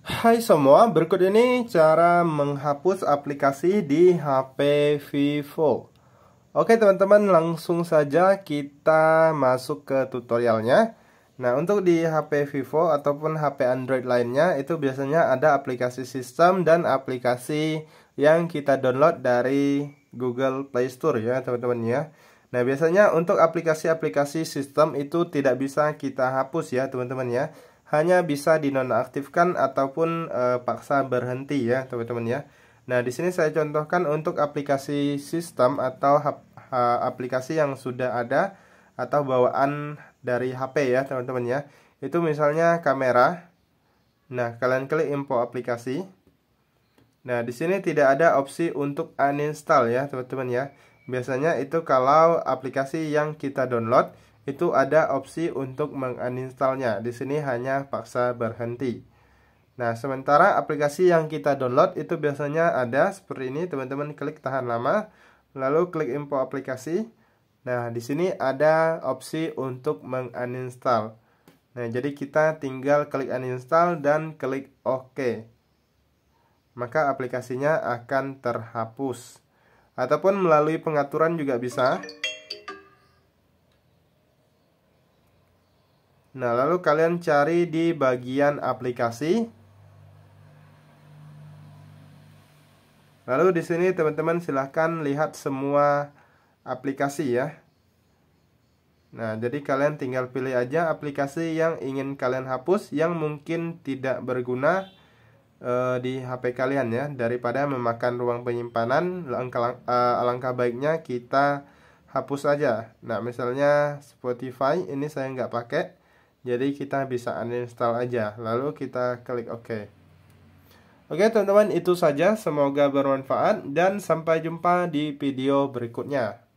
Hai semua, berikut ini cara menghapus aplikasi di HP Vivo. Oke teman-teman, langsung saja kita masuk ke tutorialnya. Nah, untuk di HP Vivo ataupun HP Android lainnya, itu biasanya ada aplikasi sistem dan aplikasi yang kita download dari Google Play Store ya teman-teman ya. Nah, biasanya untuk aplikasi-aplikasi sistem itu tidak bisa kita hapus ya teman-teman ya hanya bisa dinonaktifkan ataupun e, paksa berhenti ya teman-teman ya. Nah di sini saya contohkan untuk aplikasi sistem atau ha, ha, aplikasi yang sudah ada atau bawaan dari HP ya teman-teman ya. Itu misalnya kamera. Nah kalian klik info aplikasi. Nah di sini tidak ada opsi untuk uninstall ya teman-teman ya. Biasanya itu kalau aplikasi yang kita download itu ada opsi untuk menginstalnya. Di sini hanya paksa berhenti. Nah, sementara aplikasi yang kita download itu biasanya ada seperti ini, teman-teman klik tahan lama, lalu klik info aplikasi. Nah, di sini ada opsi untuk menginstal. Nah, jadi kita tinggal klik uninstall dan klik OK. Maka aplikasinya akan terhapus. Ataupun melalui pengaturan juga bisa. Nah, lalu kalian cari di bagian aplikasi. Lalu di sini teman-teman silahkan lihat semua aplikasi ya. Nah, jadi kalian tinggal pilih aja aplikasi yang ingin kalian hapus yang mungkin tidak berguna e, di HP kalian ya. Daripada memakan ruang penyimpanan, langkah, eh, alangkah baiknya kita hapus aja. Nah, misalnya Spotify ini saya nggak pakai jadi kita bisa uninstall aja lalu kita klik OK Oke teman-teman itu saja semoga bermanfaat dan sampai jumpa di video berikutnya